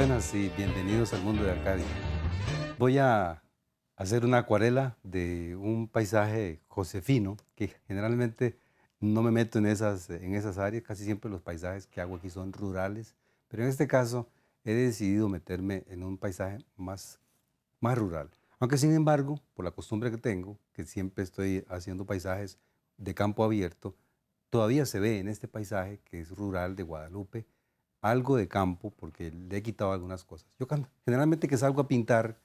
buenas y bienvenidos al mundo de Arcadia. Voy a hacer una acuarela de un paisaje josefino, que generalmente no me meto en esas, en esas áreas, casi siempre los paisajes que hago aquí son rurales, pero en este caso he decidido meterme en un paisaje más rural. Aunque sin embargo, por la costumbre que tengo, que siempre estoy haciendo paisajes de campo abierto, todavía se ve en este paisaje que es rural de Guadalupe, algo de campo porque le he quitado algunas cosas. Yo generalmente que salgo a pintar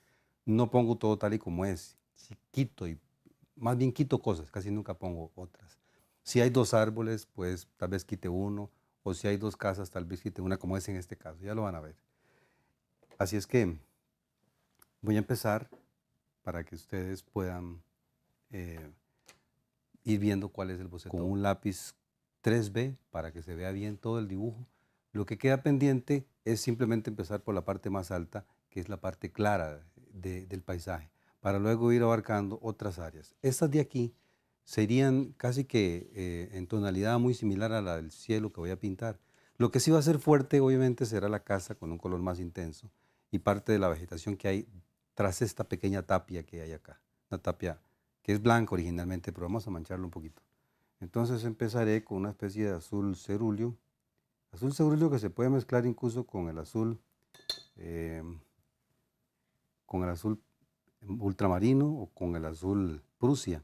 no pongo todo tal y como es, Si quito y más bien quito cosas, casi nunca pongo otras. Si hay dos árboles, pues tal vez quite uno, o si hay dos casas, tal vez quite una como es en este caso, ya lo van a ver. Así es que voy a empezar para que ustedes puedan eh, ir viendo cuál es el boceto. Con un lápiz 3B para que se vea bien todo el dibujo lo que queda pendiente es simplemente empezar por la parte más alta, que es la parte clara del paisaje, para luego ir abarcando otras áreas. Estas de aquí serían casi que eh, en tonalidad muy similar a la del cielo que voy a pintar. Lo que sí va a ser fuerte, obviamente, será la casa con un color más intenso y parte de la vegetación que hay tras esta pequeña tapia que hay acá. La tapia que es blanca originalmente, pero vamos a mancharlo un poquito. Entonces empezaré con una especie de azul cerúleo Azul lo que se puede mezclar incluso con el azul, em, con el azul ultramarino o con el azul Prusia.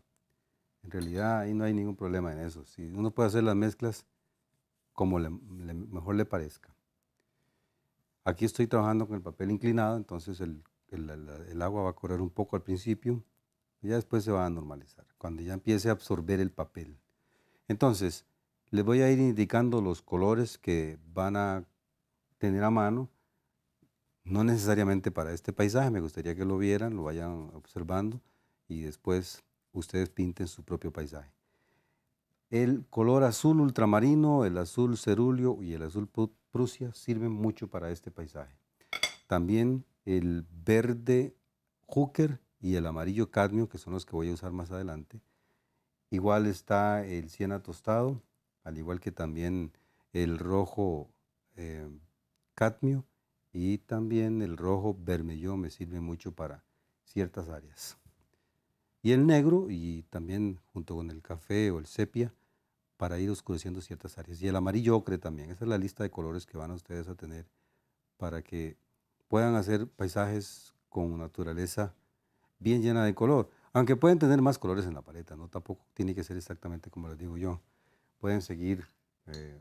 En realidad ahí no hay ningún problema en eso. uno puede hacer las mezclas como mejor le parezca. Aquí estoy trabajando con el papel inclinado, entonces el, el, el agua va a correr un poco al principio y ya después se va a normalizar, cuando ya empiece a absorber el papel. Entonces, les voy a ir indicando los colores que van a tener a mano, no necesariamente para este paisaje, me gustaría que lo vieran, lo vayan observando y después ustedes pinten su propio paisaje. El color azul ultramarino, el azul cerúleo y el azul prusia sirven mucho para este paisaje. También el verde hooker y el amarillo cadmio, que son los que voy a usar más adelante. Igual está el siena tostado, al igual que también el rojo eh, cadmio y también el rojo vermellón me sirve mucho para ciertas áreas. Y el negro y también junto con el café o el sepia para ir oscureciendo ciertas áreas. Y el amarillo ocre también. Esa es la lista de colores que van ustedes a tener para que puedan hacer paisajes con naturaleza bien llena de color. Aunque pueden tener más colores en la paleta, no tampoco tiene que ser exactamente como les digo yo pueden seguir, eh,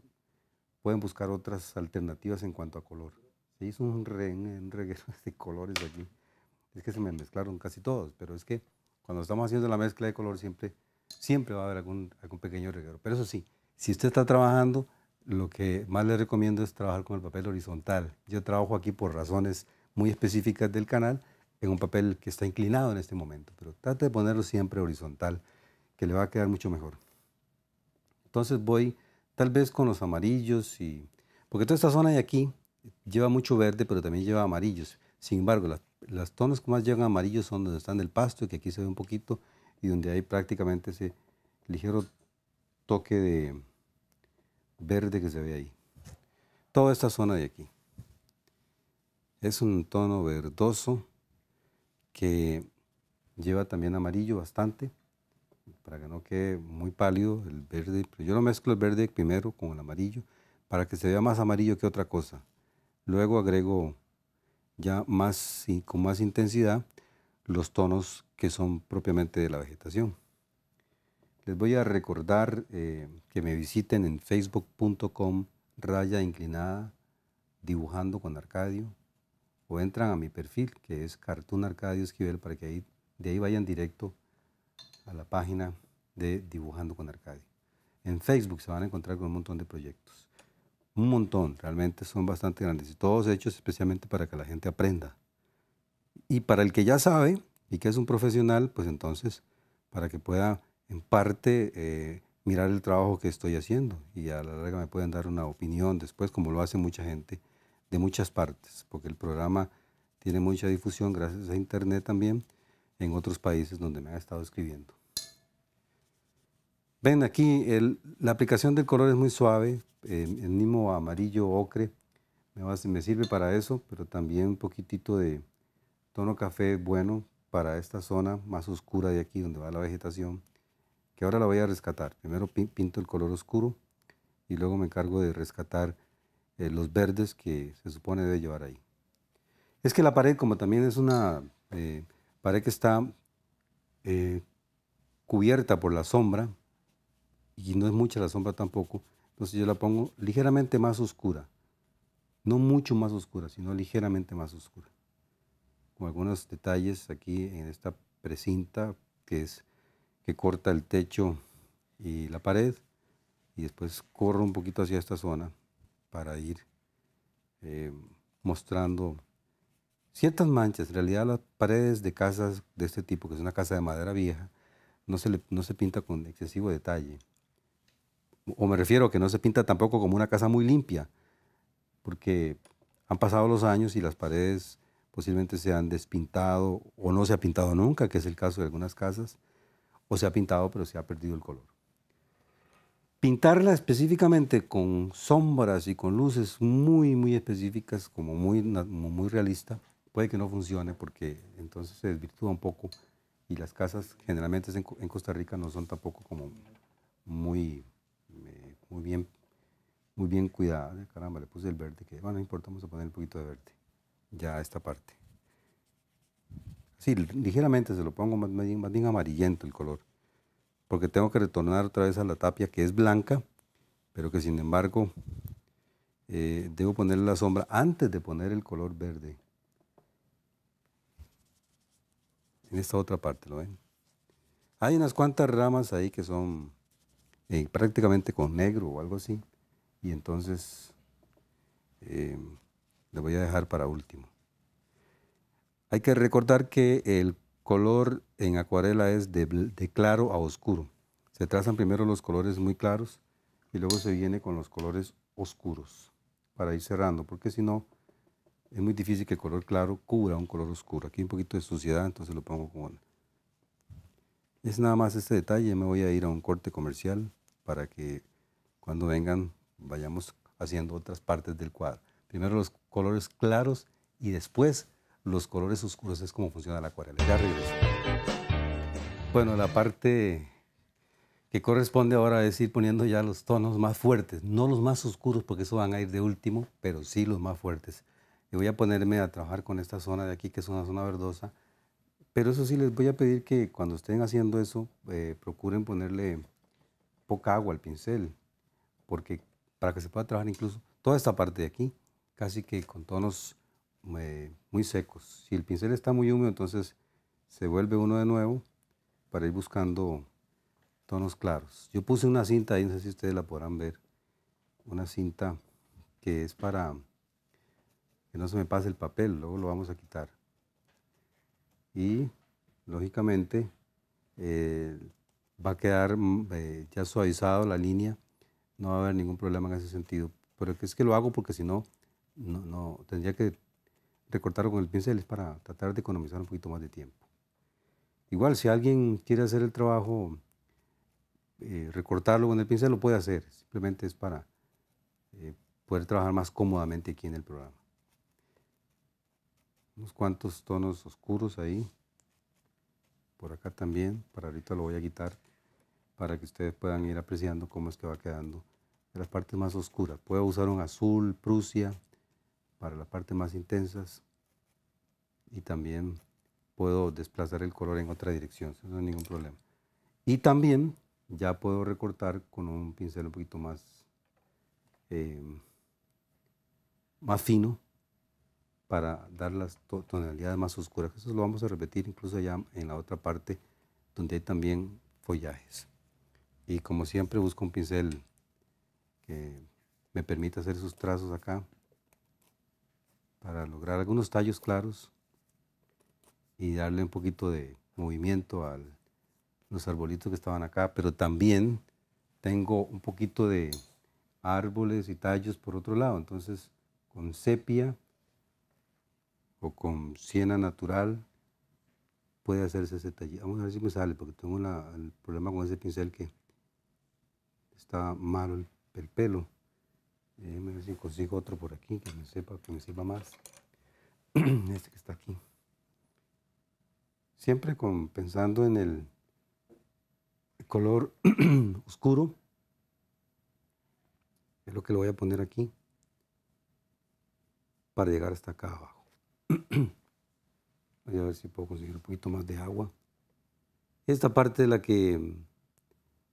pueden buscar otras alternativas en cuanto a color. Se hizo un, reguero de colores aquí. Es que se me mezclaron casi todos, pero es que cuando estamos haciendo la mezcla de color siempre, siempre va a haber algún, algún pequeño reguero. Pero eso sí, si usted está trabajando, lo que más le recomiendo es trabajar con el papel horizontal. Yo trabajo aquí por razones muy específicas del canal en un papel que está inclinado en este momento, pero trate de ponerlo siempre horizontal, que le va a quedar mucho mejor. Entonces voy tal vez con los amarillos y... Porque toda esta zona de aquí lleva mucho verde, pero también lleva amarillos. Sin embargo, las, tonos que más llevan amarillos son donde están el pasto, que aquí se ve un poquito, y donde hay prácticamente ese ligero toque de verde que se ve ahí. Toda esta zona de aquí. Es un tono verdoso que lleva también amarillo bastante para que no quede muy pálido el verde. yo lo mezclo el verde primero con el amarillo para que se vea más amarillo que otra cosa. Luego agrego ya más con más intensidad los tonos que son propiamente de la vegetación. Les voy a recordar eh, que me visiten en facebook.com raya inclinada dibujando con Arcadio o entran a mi perfil que es Cartoon Arcadio Esquivel para que ahí, de ahí vayan directo a la página de Dibujando con Arcadia. En Facebook se van a encontrar con un montón de proyectos. Un montón, realmente son bastante grandes. Y todos hechos especialmente para que la gente aprenda. Y para el que ya sabe y que es un profesional, pues entonces, para que pueda en parte eh, mirar el trabajo que estoy haciendo. Y a la larga me pueden dar una opinión después, como lo hace mucha gente, de muchas partes. Porque el programa tiene mucha difusión gracias a Internet también en otros países donde me han estado escribiendo. Ven aquí, la aplicación del color es muy suave, el mismo amarillo ocre me, sirve para eso, pero también un poquitito de tono café bueno para esta zona más oscura de aquí donde va la vegetación, que ahora la voy a rescatar. Primero pinto el color oscuro y luego me encargo de rescatar eh, los verdes que se supone debe llevar ahí. Es que la pared, como también es una eh, pared que está eh, cubierta por la sombra, y no es mucha la sombra tampoco, entonces yo la pongo ligeramente más oscura. No mucho más oscura, sino ligeramente más oscura. Con algunos detalles aquí en esta precinta que es que corta el techo y la pared y después corro un poquito hacia esta zona para ir eh, mostrando ciertas manchas. En realidad las paredes de casas de este tipo, que es una casa de madera vieja, no se, no se pinta con excesivo detalle o me refiero a que no se pinta tampoco como una casa muy limpia, porque han pasado los años y las paredes posiblemente se han despintado o no se ha pintado nunca, que es el caso de algunas casas, o se ha pintado pero se ha perdido el color. Pintarla específicamente con sombras y con luces muy, muy específicas, como muy, muy realista, puede que no funcione porque entonces se desvirtúa un poco y las casas generalmente en, Costa Rica no son tampoco como muy muy bien, muy bien cuidada. Caramba, le puse el verde, que bueno, no importa, vamos a poner un poquito de verde, ya esta parte. Sí, ligeramente se lo pongo más, bien, amarillento el color, porque tengo que retornar otra vez a la tapia que es blanca, pero que sin embargo eh, debo ponerle la sombra antes de poner el color verde. En esta otra parte, ¿lo ven? Hay unas cuantas ramas ahí que son eh, prácticamente con negro o algo así. Y entonces eh, le voy a dejar para último. Hay que recordar que el color en acuarela es de, claro a oscuro. Se trazan primero los colores muy claros y luego se viene con los colores oscuros para ir cerrando, porque si no es muy difícil que el color claro cubra un color oscuro. Aquí un poquito de suciedad, entonces lo pongo con... Es nada más este detalle, me voy a ir a un corte comercial para que cuando vengan vayamos haciendo otras partes del cuadro. Primero los colores claros y después los colores oscuros es como funciona la acuarela. Ya regreso. Bueno, la parte que corresponde ahora es ir poniendo ya los tonos más fuertes, no los más oscuros porque eso van a ir de último, pero sí los más fuertes. Y voy a ponerme a trabajar con esta zona de aquí que es una zona verdosa, pero eso sí les voy a pedir que cuando estén haciendo eso eh, procuren ponerle poca agua al pincel, porque para que se pueda trabajar incluso toda esta parte de aquí, casi que con tonos eh, muy secos. Si el pincel está muy húmedo, entonces se vuelve uno de nuevo para ir buscando tonos claros. Yo puse una cinta ahí, no sé si ustedes la podrán ver, una cinta que es para que no se me pase el papel, luego lo vamos a quitar. Y lógicamente eh, va a quedar mm, eh, ya suavizado la línea, no va a haber ningún problema en ese sentido. Pero es que lo hago porque si no, no, tendría que recortarlo con el pincel, es para tratar de economizar un poquito más de tiempo. Igual, si alguien quiere hacer el trabajo, eh, recortarlo con el pincel, lo puede hacer. Simplemente es para eh, poder trabajar más cómodamente aquí en el programa. Unos cuantos tonos oscuros ahí. Por acá también, para ahorita lo voy a quitar para que ustedes puedan ir apreciando cómo es que va quedando las partes más oscuras. Puedo usar un azul, prusia, para las partes más intensas y también puedo desplazar el color en otra dirección, no ningún problema. Y también ya puedo recortar con un pincel un poquito más, eh, más fino para dar las tonalidades más oscuras. Eso lo vamos a repetir incluso ya en la otra parte donde hay también follajes. Y como siempre busco un pincel que me permita hacer esos trazos acá para lograr algunos tallos claros y darle un poquito de movimiento a los arbolitos que estaban acá, pero también tengo un poquito de árboles y tallos por otro lado, entonces con sepia o con siena natural puede hacerse ese taller. Vamos a ver si me sale, porque tengo el problema con ese pincel que está malo el, pelo. A ver si consigo otro por aquí que me sepa, que me sirva más. Este que está aquí. Siempre pensando en el color oscuro. Es lo que le voy a poner aquí para llegar hasta acá abajo. voy a ver si puedo conseguir un poquito más de agua. Esta parte de la que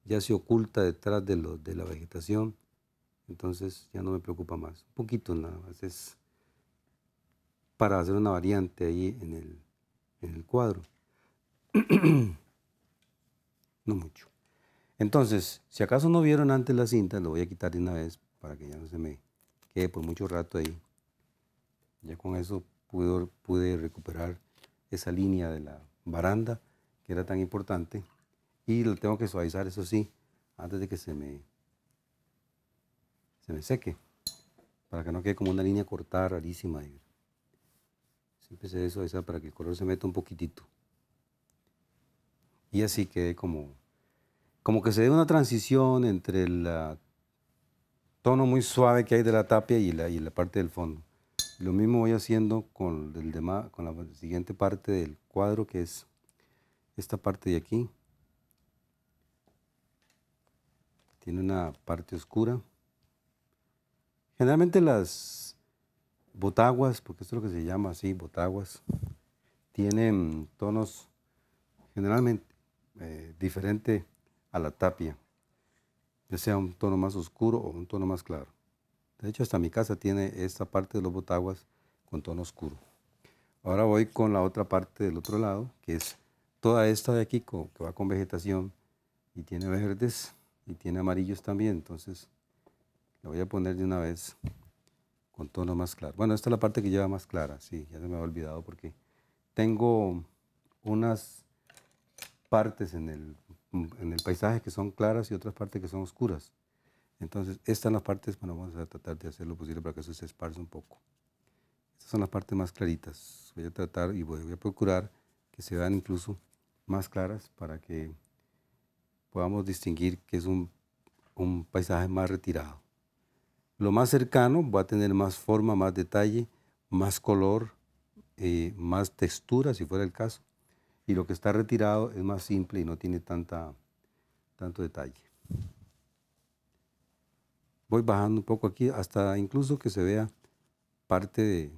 ya se oculta detrás de, lo, de la vegetación, entonces ya no me preocupa más. Un poquito nada más, es para hacer una variante ahí en el, cuadro. no mucho. Entonces, si acaso no vieron antes la cinta, lo voy a quitar de una vez para que ya no se me quede por mucho rato ahí. Ya con eso pude, pude recuperar esa línea de la baranda que era tan importante y lo tengo que suavizar, eso sí, antes de que se me, se me seque, para que no quede como una línea cortada rarísima. Siempre se debe suavizar para que el color se meta un poquitito. Y así quede como, como que se dé una transición entre el tono muy suave que hay de la tapia y la, la parte del fondo. Lo mismo voy haciendo con, el demás, con la siguiente parte del cuadro, que es esta parte de aquí. tiene una parte oscura. Generalmente las botaguas, porque esto es lo que se llama así, botaguas, tienen tonos generalmente eh, diferentes a la tapia, ya sea un tono más oscuro o un tono más claro. De hecho, hasta mi casa tiene esta parte de los botaguas con tono oscuro. Ahora voy con la otra parte del otro lado, que es toda esta de aquí que va con vegetación y tiene verdes y tiene amarillos también, entonces lo voy a poner de una vez con tono más claro. Bueno, esta es la parte que lleva más clara, sí, ya se me había olvidado porque tengo unas partes en el, en el paisaje que son claras y otras partes que son oscuras. Entonces, estas son las partes, bueno, vamos a tratar de hacer lo posible para que eso se esparce un poco. Estas son las partes más claritas. Voy a tratar y voy, voy a procurar que se vean incluso más claras para que podamos distinguir que es un, un paisaje más retirado. Lo más cercano va a tener más forma, más detalle, más color, eh, más textura, si fuera el caso. Y lo que está retirado es más simple y no tiene tanta, tanto detalle. Voy bajando un poco aquí hasta incluso que se vea parte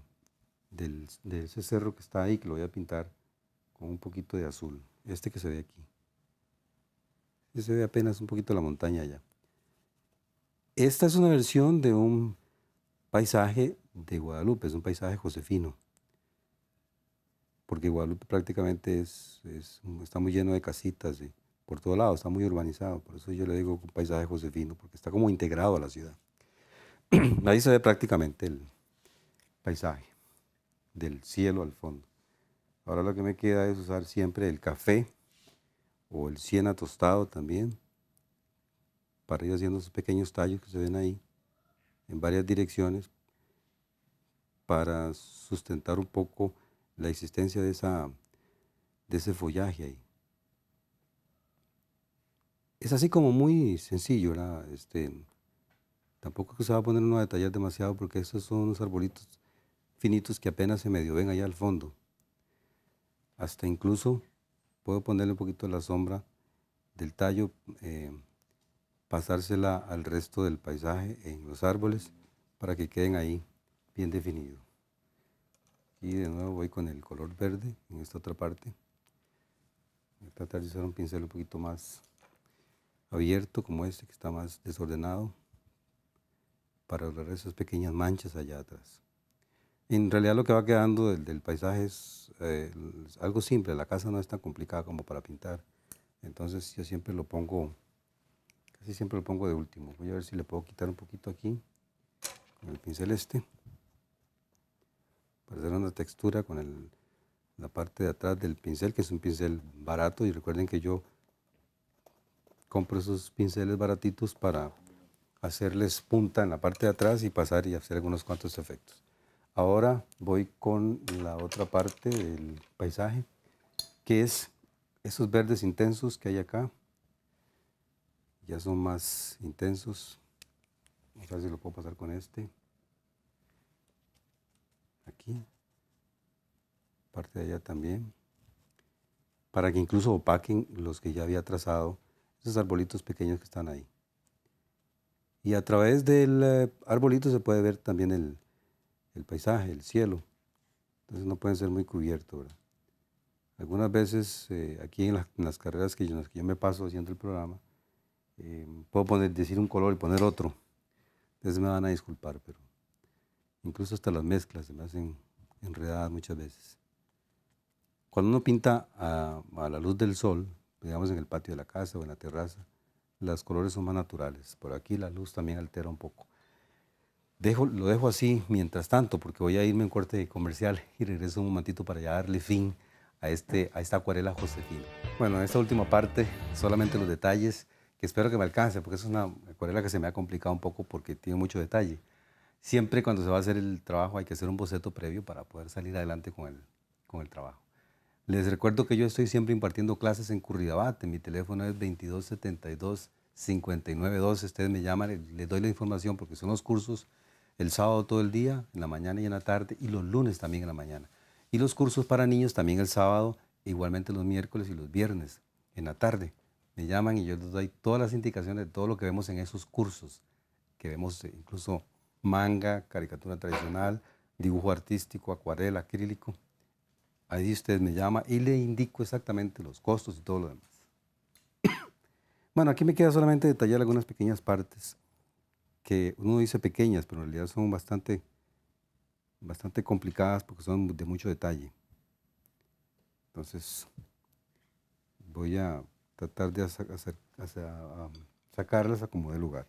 del, de ese cerro que está ahí, que lo voy a pintar con un poquito de azul. Este que se ve aquí se ve apenas un poquito la montaña allá. Esta es una versión de un paisaje de Guadalupe, es un paisaje josefino, porque Guadalupe prácticamente es, está muy lleno de casitas por todo lado, está muy urbanizado, por eso yo le digo un paisaje josefino, porque está como integrado a la ciudad. Ahí se ve prácticamente el paisaje, del cielo al fondo. Ahora lo que me queda es usar siempre el café o el siena tostado también, para ir haciendo esos pequeños tallos que se ven ahí, en varias direcciones, para sustentar un poco la existencia de, esa, de ese follaje ahí. Es así como muy sencillo, ¿verdad? Este, tampoco se va a poner uno a detallar demasiado porque esos son unos arbolitos finitos que apenas se medio ven allá al fondo. Hasta incluso puedo ponerle un poquito la sombra del tallo, eh, pasársela al resto del paisaje en los árboles para que queden ahí bien definidos. Y de nuevo voy con el color verde en esta otra parte. Voy a tratar de usar un pincel un poquito más abierto como este que está más desordenado para lograr esas pequeñas manchas allá atrás. En realidad lo que va quedando del, paisaje es, eh, algo simple, la casa no es tan complicada como para pintar. Entonces yo siempre lo pongo, casi siempre lo pongo de último. Voy a ver si le puedo quitar un poquito aquí con el pincel este para hacer una textura con la parte de atrás del pincel, que es un pincel barato. Y recuerden que yo compro esos pinceles baratitos para hacerles punta en la parte de atrás y pasar y hacer algunos cuantos efectos. Ahora voy con la otra parte del paisaje, que es esos verdes intensos que hay acá. Ya son más intensos. si lo puedo pasar con este. Aquí. Parte de allá también. Para que incluso opaquen los que ya había trazado. Esos arbolitos pequeños que están ahí. Y a través del eh, arbolito se puede ver también el, el paisaje, el cielo. Entonces no pueden ser muy cubiertos. Algunas veces eh, aquí en, las carreras que yo, me paso haciendo el programa, eh, puedo poner, decir un color y poner otro. Entonces me van a disculpar, pero incluso hasta las mezclas se me hacen enredadas muchas veces. Cuando uno pinta a, a la luz del sol, digamos en el patio de la casa o en la terraza, los colores son más naturales. Por aquí la luz también altera un poco lo dejo así mientras tanto, porque voy a irme en corte comercial y regreso un momentito para ya darle fin a, este, a esta acuarela Josefina. Bueno, en esta última parte, solamente los detalles, que espero que me alcance, porque es una acuarela que se me ha complicado un poco porque tiene mucho detalle. Siempre cuando se va a hacer el trabajo hay que hacer un boceto previo para poder salir adelante con el, con el trabajo. Les recuerdo que yo estoy siempre impartiendo clases en Curridabat. Mi teléfono es 2272 5912. Ustedes me llaman, les doy la información porque son los cursos el sábado todo el día, en la mañana y en la tarde, y los lunes también en la mañana. Y los cursos para niños también el sábado, igualmente los miércoles y los viernes, en la tarde. Me llaman y yo les doy todas las indicaciones de todo lo que vemos en esos cursos, que vemos eh, incluso manga, caricatura tradicional, dibujo artístico, acuarela, acrílico. Ahí usted me llama y le indico exactamente los costos y todo lo demás. bueno, aquí me queda solamente detallar algunas pequeñas partes que uno dice pequeñas, pero en realidad son bastante, bastante complicadas porque son de mucho detalle. Entonces, voy a tratar de sacarlas a como de lugar.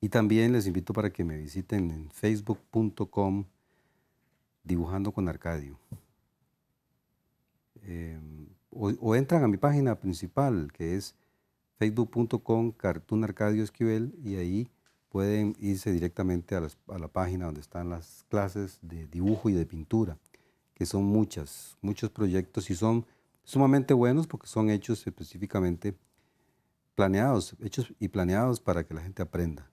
Y también les invito para que me visiten en facebook.com dibujando con Arcadio. Em, o, entran a mi página principal que es facebook.com Cartoon Arcadio Esquivel y ahí pueden irse directamente a, la página donde están las clases de dibujo y de pintura, que son muchas, muchos proyectos y son sumamente buenos porque son hechos específicamente planeados, hechos y planeados para que la gente aprenda.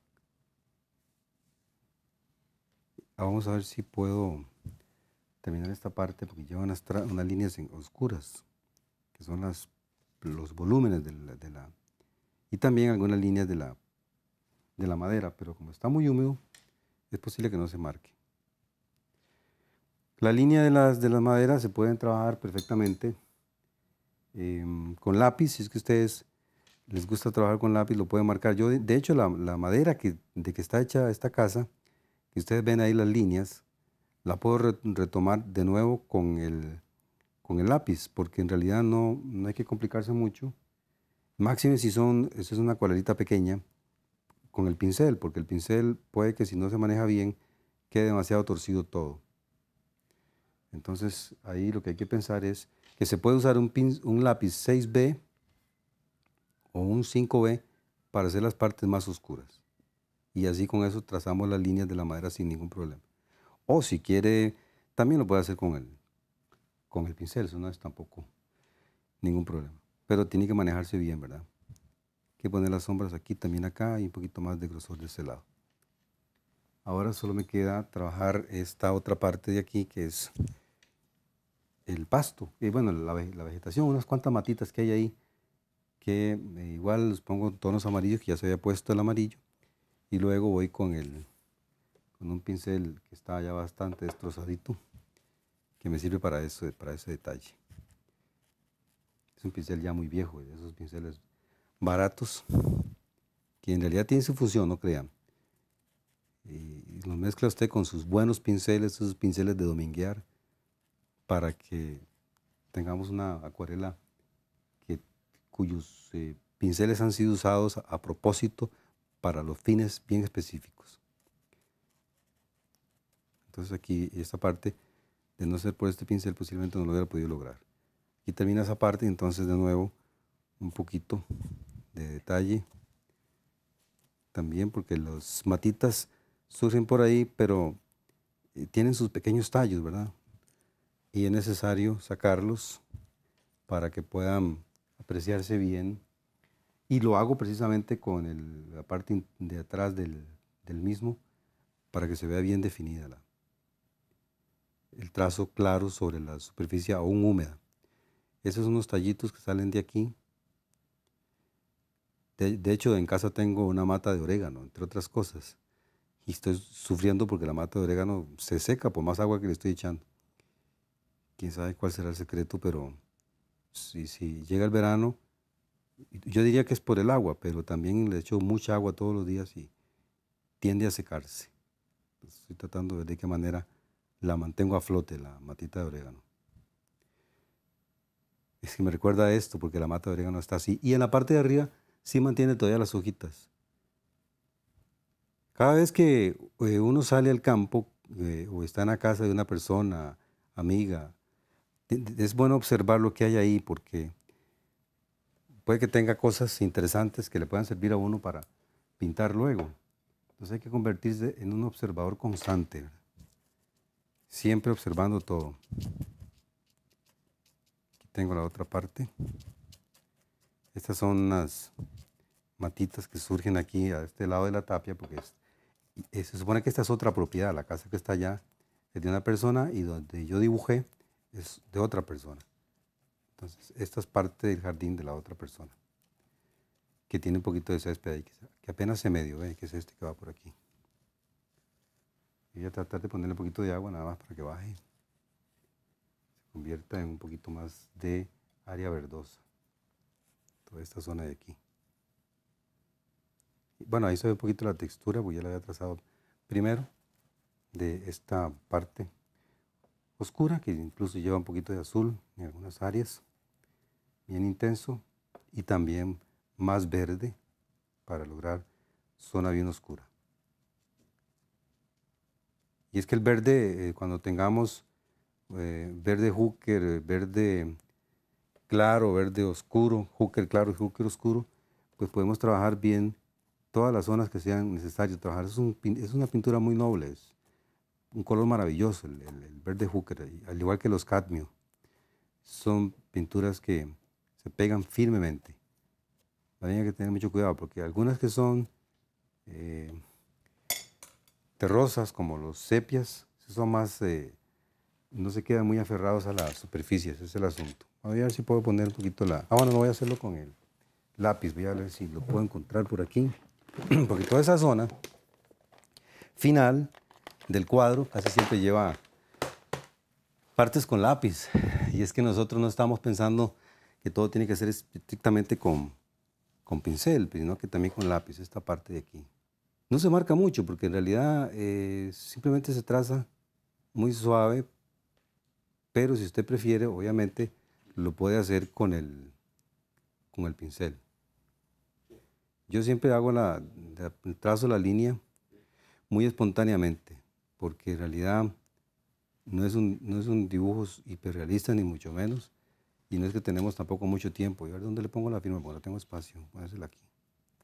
Ah, vamos a ver si puedo terminar esta parte porque llevan unas, unas líneas oscuras, que son los volúmenes de la y también algunas líneas de la, de la madera, pero como está muy húmedo, es posible que no se marque. La línea de las, de maderas se pueden trabajar perfectamente em, con lápiz, si es que ustedes les gusta trabajar con lápiz, lo pueden marcar. Yo, de hecho, la, madera que, de que está hecha esta casa, que ustedes ven ahí las líneas, la puedo retomar de nuevo con el, con el lápiz, porque en realidad no hay que complicarse mucho. Máxime si son, eso es una acuarelita pequeña, con el pincel, porque el pincel puede que si no se maneja bien, quede demasiado torcido todo. Entonces ahí lo que hay que pensar es que se puede usar un, lápiz 6B o un 5B para hacer las partes más oscuras. Y así con eso trazamos las líneas de la madera sin ningún problema. O si quiere, también lo puede hacer con el, con el pincel, eso no es tampoco ningún problema pero tiene que manejarse bien, ¿verdad? Hay que poner las sombras aquí, también acá y un poquito más de grosor de ese lado. Ahora solo me queda trabajar esta otra parte de aquí que es el pasto, y bueno, la, vegetación, unas cuantas matitas que hay ahí, que eh, igual les pongo tonos amarillos que ya se había puesto el amarillo, y luego voy con el, con un pincel que está ya bastante destrozadito, que me sirve para, eso, para ese detalle un pincel ya muy viejo, esos pinceles baratos, que en realidad tienen su función, no crean. Y lo mezcla usted con sus buenos pinceles, esos pinceles de dominguear, para que tengamos una acuarela que, cuyos eh, pinceles han sido usados a propósito para los fines bien específicos. Entonces aquí esta parte, de no ser por este pincel, posiblemente no lo hubiera podido lograr. Y termina esa parte, y entonces de nuevo un poquito de detalle. También porque las matitas surgen por ahí, pero eh, tienen sus pequeños tallos, ¿verdad? Y es necesario sacarlos para que puedan apreciarse bien. Y lo hago precisamente con la parte de atrás del, mismo para que se vea bien definida la, el trazo claro sobre la superficie aún húmeda. Esos son unos tallitos que salen de aquí. De, hecho, en casa tengo una mata de orégano, entre otras cosas. Y estoy sufriendo porque la mata de orégano se seca por más agua que le estoy echando. Quién sabe cuál será el secreto, pero si, llega el verano, yo diría que es por el agua, pero también le echo mucha agua todos los días y tiende a secarse. estoy tratando de ver de qué manera la mantengo a flote, la matita de orégano es que me recuerda a esto porque la mata de no está así. Y en la parte de arriba sí mantiene todavía las hojitas. Cada vez que eh, uno sale al campo eh, o está en la casa de una persona, amiga, es bueno observar lo que hay ahí porque puede que tenga cosas interesantes que le puedan servir a uno para pintar luego. Entonces hay que convertirse en un observador constante, siempre observando todo tengo la otra parte. Estas son unas matitas que surgen aquí a este lado de la tapia, porque eh, se supone que esta es otra propiedad, la casa que está allá es de una persona y donde yo dibujé es de otra persona. Entonces, esta es parte del jardín de la otra persona, que tiene un poquito de césped ahí, que, apenas se medio, ¿eh? que es este que va por aquí. Voy a tratar de ponerle un poquito de agua nada más para que baje convierta en un poquito más de área verdosa. Toda esta zona de aquí. Bueno, ahí se ve un poquito la textura, porque ya la había trazado primero de esta parte oscura, que incluso lleva un poquito de azul en algunas áreas, bien intenso, y también más verde para lograr zona bien oscura. Y es que el verde, eh, cuando tengamos eh, verde Hooker, eh, verde claro, verde oscuro, Hooker claro y Hooker oscuro, pues podemos trabajar bien todas las zonas que sean necesarias trabajar. Es, una pintura muy noble, es un color maravilloso, el, verde Hooker, eh, al igual que los cadmio. Son pinturas que se pegan firmemente. También hay que tener mucho cuidado porque algunas que son terrosas, como los sepias, son más no se quedan muy aferrados a las superficies, ese es el asunto. a ver si puedo poner un poquito la... Ah, bueno, no voy a hacerlo con el lápiz, voy a ver si lo puedo encontrar por aquí, porque toda esa zona final del cuadro casi siempre lleva partes con lápiz, y es que nosotros no estamos pensando que todo tiene que ser estrictamente con, con pincel, sino que también con lápiz, esta parte de aquí. No se marca mucho, porque en realidad eh, simplemente se traza muy suave pero si usted prefiere, obviamente lo puede hacer con el, con el pincel. Yo siempre hago la, trazo la línea muy espontáneamente, porque en realidad no es, un, no es un dibujo hiperrealista, ni mucho menos, y no es que tenemos tampoco mucho tiempo. Y a ver dónde le pongo la firma, Bueno, tengo espacio, ponérsela aquí.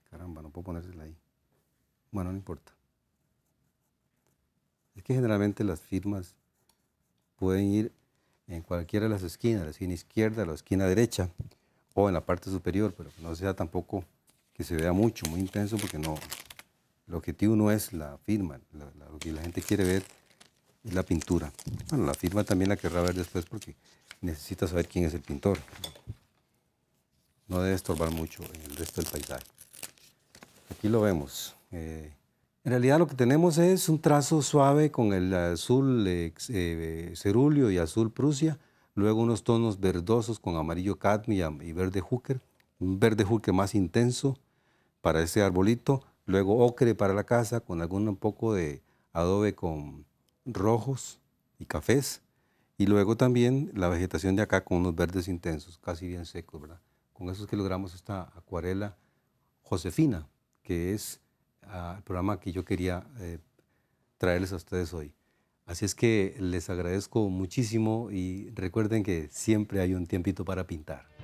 Caramba, no puedo ponérsela ahí. Bueno, no importa. Es que generalmente las firmas pueden ir en cualquiera de las esquinas, la esquina izquierda, la esquina derecha o en la parte superior, pero que no sea tampoco que se vea mucho, muy intenso, porque no, el objetivo no es la firma, lo que la gente quiere ver es la pintura. Bueno, la firma también la querrá ver después porque necesita saber quién es el pintor. No debe estorbar mucho en el resto del paisaje. Aquí lo vemos. Eh, en realidad lo que tenemos es un trazo suave con el azul eh, cerúleo y azul prusia, luego unos tonos verdosos con amarillo cadmio y verde hooker, un verde hooker más intenso para ese arbolito, luego ocre para la casa con algún un poco de adobe con rojos y cafés, y luego también la vegetación de acá con unos verdes intensos, casi bien secos, ¿verdad? Con eso es que logramos esta acuarela josefina, que es al programa que yo quería eh, traerles a ustedes hoy. Así es que les agradezco muchísimo y recuerden que siempre hay un tiempito para pintar.